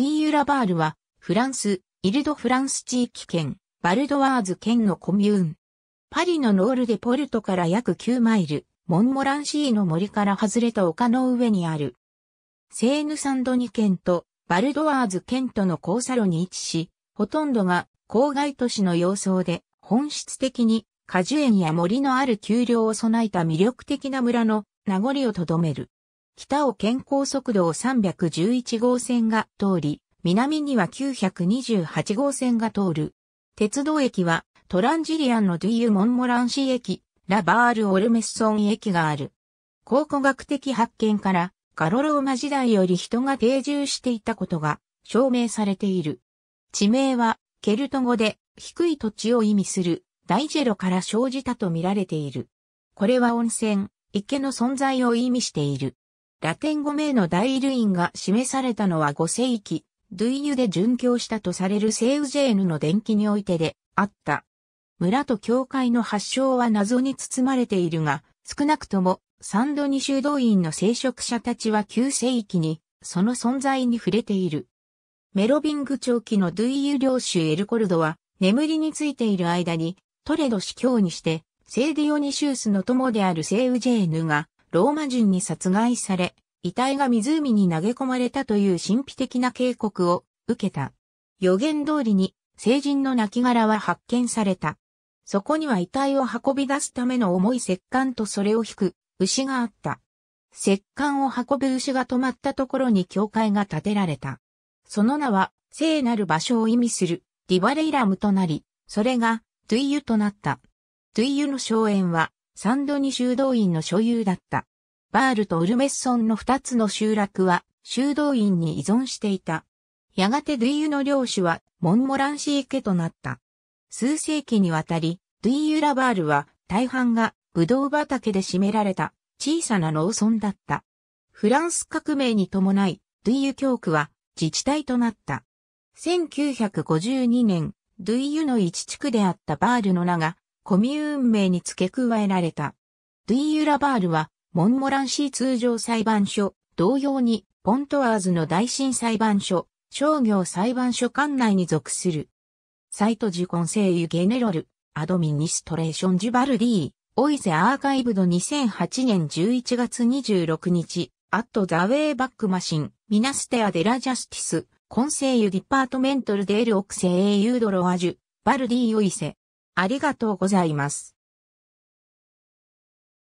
ゥイ・ユラバールは、フランス、イルド・フランス地域圏、バルドワーズ県のコミューン。パリのノールデ・ポルトから約9マイル、モンモランシーの森から外れた丘の上にある。セーヌ・サンドニ県とバルドワーズ県との交差路に位置し、ほとんどが郊外都市の様相で、本質的に果樹園や森のある丘陵を備えた魅力的な村の名残をとどめる。北を健康速度を311号線が通り、南には928号線が通る。鉄道駅はトランジリアンのドゥイユ・モンモランシー駅、ラバール・オルメッソン駅がある。考古学的発見からガロローマ時代より人が定住していたことが証明されている。地名はケルト語で低い土地を意味するダイジェロから生じたと見られている。これは温泉、池の存在を意味している。ラテン語名の大ルインが示されたのは5世紀、ドゥイユで殉教したとされるセウジェーヌの伝記においてであった。村と教会の発祥は謎に包まれているが、少なくともサンドニ修道院の聖職者たちは9世紀にその存在に触れている。メロビング長期のドゥイユ領主エルコルドは眠りについている間にトレド司教にしてセーディオニシウスの友であるセウジェーヌがローマ人に殺害され、遺体が湖に投げ込まれたという神秘的な警告を受けた。予言通りに、成人の亡骸は発見された。そこには遺体を運び出すための重い石棺とそれを引く牛があった。石棺を運ぶ牛が止まったところに教会が建てられた。その名は、聖なる場所を意味するディバレイラムとなり、それがトゥイユとなった。トゥイユの荘園はサンドニ修道院の所有だった。バールとウルメッソンの二つの集落は修道院に依存していた。やがてドゥイユの領主はモンモランシー家となった。数世紀にわたり、ドゥイユラバールは大半がブドウ畑で占められた小さな農村だった。フランス革命に伴い、ドゥイユ教区は自治体となった。1952年、ドゥイユの一地区であったバールの名がコミューン名に付け加えられた。ドゥイユラバールは、モンモランシー通常裁判所、同様に、ポントワーズの大臣裁判所、商業裁判所管内に属する。サイトジコンセイユゲネロル、アドミニストレーションジュバルディー、オイゼアーカイブド2008年11月26日、アットザウェイバックマシン、ミナステアデラジャスティス、コンセイユディパートメントルデールオクセイユドロアジュ、バルディオイセ。ありがとうございます。